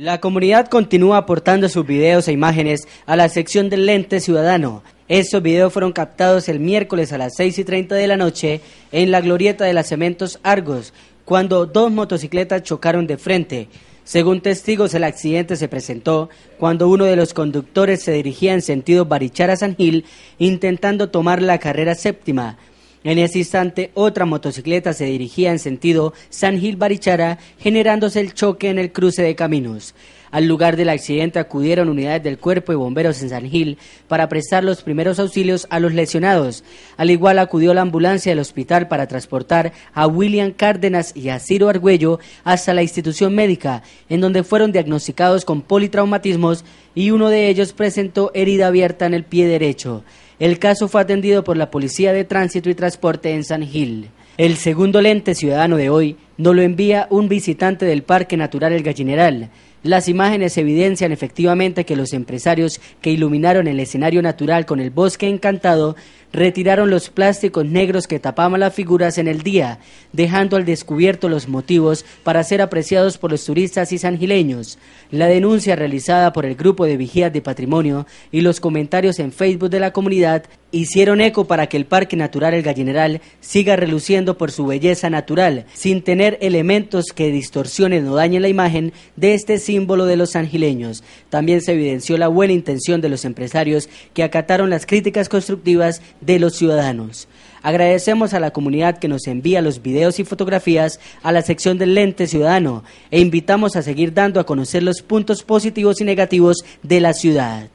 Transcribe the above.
La comunidad continúa aportando sus videos e imágenes a la sección del Lente Ciudadano. Estos videos fueron captados el miércoles a las 6 y 30 de la noche en la glorieta de las Cementos Argos, cuando dos motocicletas chocaron de frente. Según testigos, el accidente se presentó cuando uno de los conductores se dirigía en sentido Barichara-San Gil intentando tomar la carrera séptima. En ese instante, otra motocicleta se dirigía en sentido San Gil-Barichara, generándose el choque en el cruce de caminos. Al lugar del accidente acudieron unidades del cuerpo y bomberos en San Gil para prestar los primeros auxilios a los lesionados. Al igual acudió la ambulancia del hospital para transportar a William Cárdenas y a Ciro Argüello hasta la institución médica, en donde fueron diagnosticados con politraumatismos y uno de ellos presentó herida abierta en el pie derecho. El caso fue atendido por la Policía de Tránsito y Transporte en San Gil. El segundo lente ciudadano de hoy nos lo envía un visitante del Parque Natural El Gallineral. Las imágenes evidencian efectivamente que los empresarios que iluminaron el escenario natural con el bosque encantado retiraron los plásticos negros que tapaban las figuras en el día, dejando al descubierto los motivos para ser apreciados por los turistas y sangileños. La denuncia realizada por el grupo de vigías de patrimonio y los comentarios en Facebook de la comunidad hicieron eco para que el Parque Natural El Gallineral siga reluciendo por su belleza natural, sin tener elementos que distorsionen o dañen la imagen de este símbolo de los angileños. También se evidenció la buena intención de los empresarios que acataron las críticas constructivas de los ciudadanos. Agradecemos a la comunidad que nos envía los videos y fotografías a la sección del Lente Ciudadano e invitamos a seguir dando a conocer los puntos positivos y negativos de la ciudad.